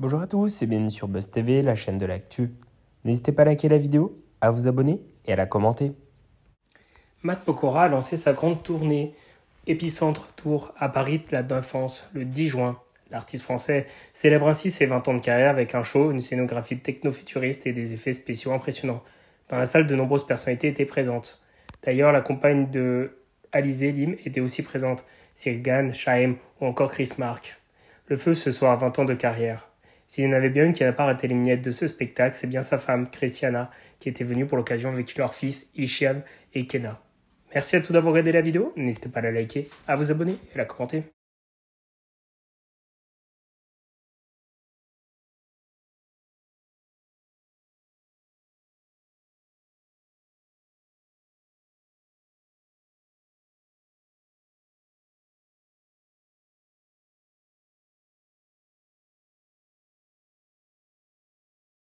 Bonjour à tous et bienvenue sur Buzz TV, la chaîne de l'actu. N'hésitez pas à liker la vidéo, à vous abonner et à la commenter. Matt Pokora a lancé sa grande tournée Épicentre Tour à Paris la d'Infance le 10 juin. L'artiste français célèbre ainsi ses 20 ans de carrière avec un show, une scénographie techno-futuriste et des effets spéciaux impressionnants. Dans la salle, de nombreuses personnalités étaient présentes. D'ailleurs, la compagne de Alizé Lim était aussi présente, Cyril Gann, ou encore Chris Mark. Le feu ce soir à 20 ans de carrière. S'il y en avait bien une qui n'a pas raté les miettes de ce spectacle, c'est bien sa femme, Christiana, qui était venue pour l'occasion avec leur fils, Ishiam et Kena. Merci à tous d'avoir regardé la vidéo, n'hésitez pas à la liker, à vous abonner et à la commenter.